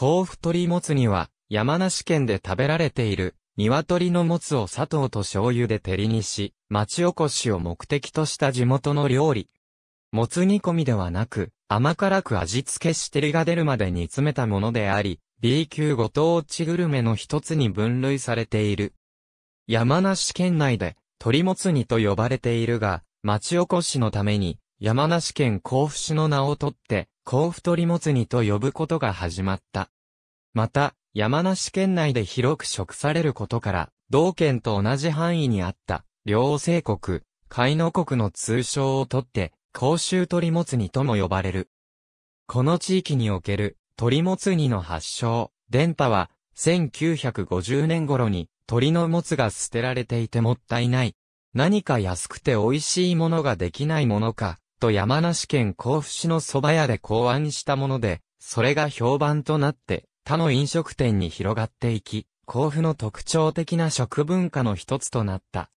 甲府鳥もつ煮は、山梨県で食べられている、鶏のもつを砂糖と醤油で照りにし、町おこしを目的とした地元の料理。もつ煮込みではなく、甘辛く味付けしてりが出るまで煮詰めたものであり、B 級ご当地グルメの一つに分類されている。山梨県内で、鳥もつ煮と呼ばれているが、町おこしのために、山梨県甲府市の名をとって、甲府鳥もつ煮と呼ぶことが始まった。また、山梨県内で広く食されることから、同県と同じ範囲にあった、両生国、海の国の通称をとって、甲州鳥もつ煮とも呼ばれる。この地域における鳥もつ煮の発祥、電波は、1950年頃に鳥のもつが捨てられていてもったいない。何か安くて美味しいものができないものか、と山梨県甲府市の蕎麦屋で考案したもので、それが評判となって、他の飲食店に広がっていき、甲府の特徴的な食文化の一つとなった。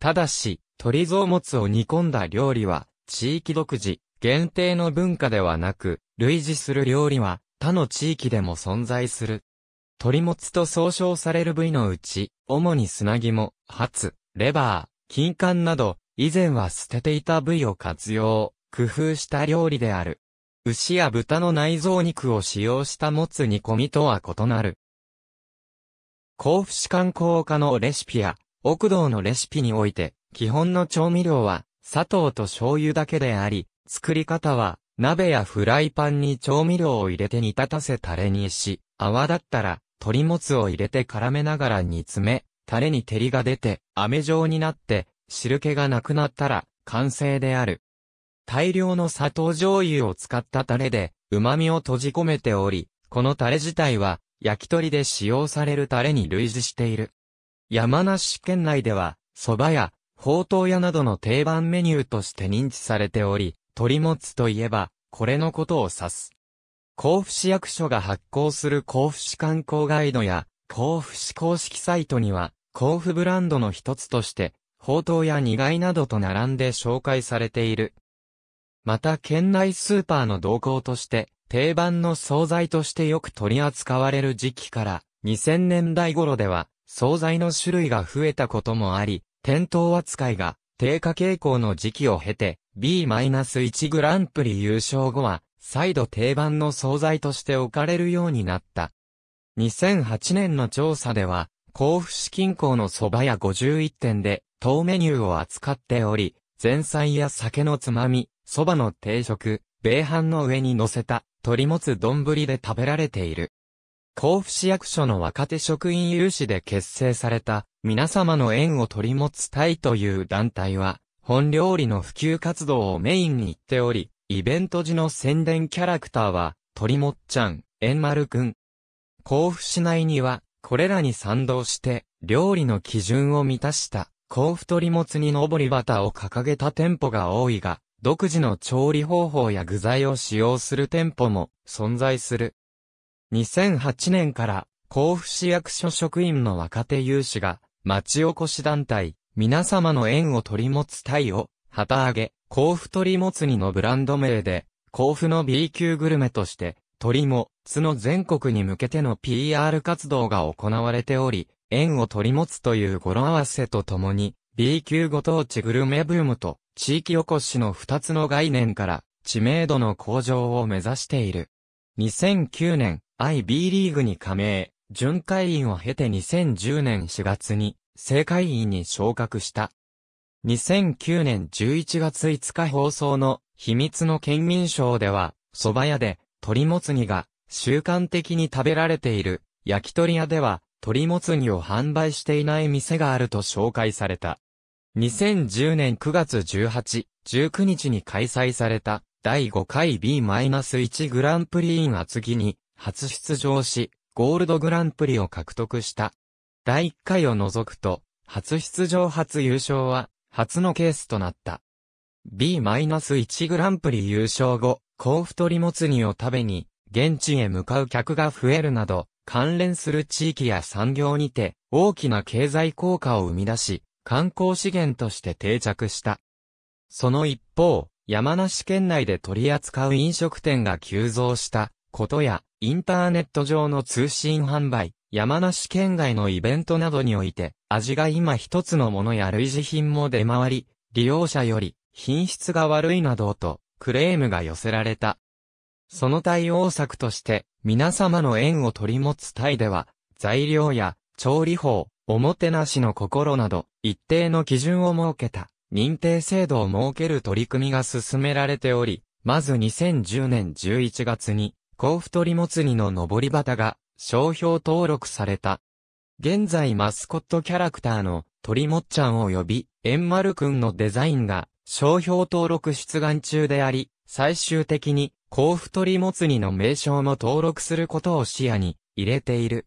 ただし、鶏臓物つを煮込んだ料理は、地域独自、限定の文化ではなく、類似する料理は、他の地域でも存在する。鶏もつと総称される部位のうち、主に砂肝、ハツ、レバー、金柑など、以前は捨てていた部位を活用、工夫した料理である。牛や豚の内臓肉を使用したもつ煮込みとは異なる。甲府市観光課のレシピや、奥道のレシピにおいて、基本の調味料は、砂糖と醤油だけであり、作り方は、鍋やフライパンに調味料を入れて煮立たせタレにし、泡だったら、鶏もつを入れて絡めながら煮詰め、タレに照りが出て、飴状になって、汁気がなくなったら、完成である。大量の砂糖醤油を使ったタレで、旨味を閉じ込めており、このタレ自体は、焼き鳥で使用されるタレに類似している。山梨県内では、蕎麦や、ほうとう屋などの定番メニューとして認知されており、鳥もつといえば、これのことを指す。甲府市役所が発行する甲府市観光ガイドや、甲府市公式サイトには、甲府ブランドの一つとして、ほうとうや苦いなどと並んで紹介されている。また県内スーパーの動向として、定番の惣菜としてよく取り扱われる時期から、2000年代頃では、惣菜の種類が増えたこともあり、店頭扱いが低下傾向の時期を経て、B-1 グランプリ優勝後は、再度定番の惣菜として置かれるようになった。2008年の調査では、甲府市近郊の蕎麦屋51店で、当メニューを扱っており、前菜や酒のつまみ、蕎麦の定食、米飯の上に乗せた、鳥もつ丼で食べられている。甲府市役所の若手職員有志で結成された、皆様の縁を取り持つ隊という団体は、本料理の普及活動をメインに行っており、イベント時の宣伝キャラクターは、鳥もっちゃん、円丸くん。甲府市内には、これらに賛同して、料理の基準を満たした、甲府鳥もつに上り旗を掲げた店舗が多いが、独自の調理方法や具材を使用する店舗も存在する。2008年から甲府市役所職員の若手有志が町おこし団体皆様の縁を取り持つ隊を旗揚げ、甲府取り持つにのブランド名で、甲府の B 級グルメとして、鳥もつの全国に向けての PR 活動が行われており、縁を取り持つという語呂合わせとともに、B 級ご当地グルメブームと地域おこしの2つの概念から知名度の向上を目指している。2009年、IB リーグに加盟、巡回員を経て2010年4月に、正会員に昇格した。2009年11月5日放送の、秘密の県民賞では、蕎麦屋で、鳥もつ煮が、習慣的に食べられている、焼き鳥屋では、鳥もつ煮を販売していない店があると紹介された。2010年9月18、19日に開催された第5回 B-1 グランプリイン厚木に初出場し、ゴールドグランプリを獲得した。第1回を除くと、初出場初優勝は、初のケースとなった。B-1 グランプリ優勝後、甲取りもつ煮を食べに、現地へ向かう客が増えるなど、関連する地域や産業にて、大きな経済効果を生み出し、観光資源として定着した。その一方、山梨県内で取り扱う飲食店が急増したことや、インターネット上の通信販売、山梨県外のイベントなどにおいて、味が今一つのものや類似品も出回り、利用者より品質が悪いなどとクレームが寄せられた。その対応策として、皆様の縁を取り持つタイでは、材料や調理法、おもてなしの心など、一定の基準を設けた、認定制度を設ける取り組みが進められており、まず2010年11月に、甲府鳥もつりの上り旗が、商標登録された。現在マスコットキャラクターの鳥もっちゃん及び、円丸くんのデザインが、商標登録出願中であり、最終的に、甲府鳥もつりの名称も登録することを視野に入れている。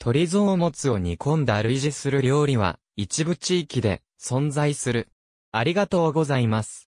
鶏臓持つを煮込んだ類似する料理は、一部地域で存在する。ありがとうございます。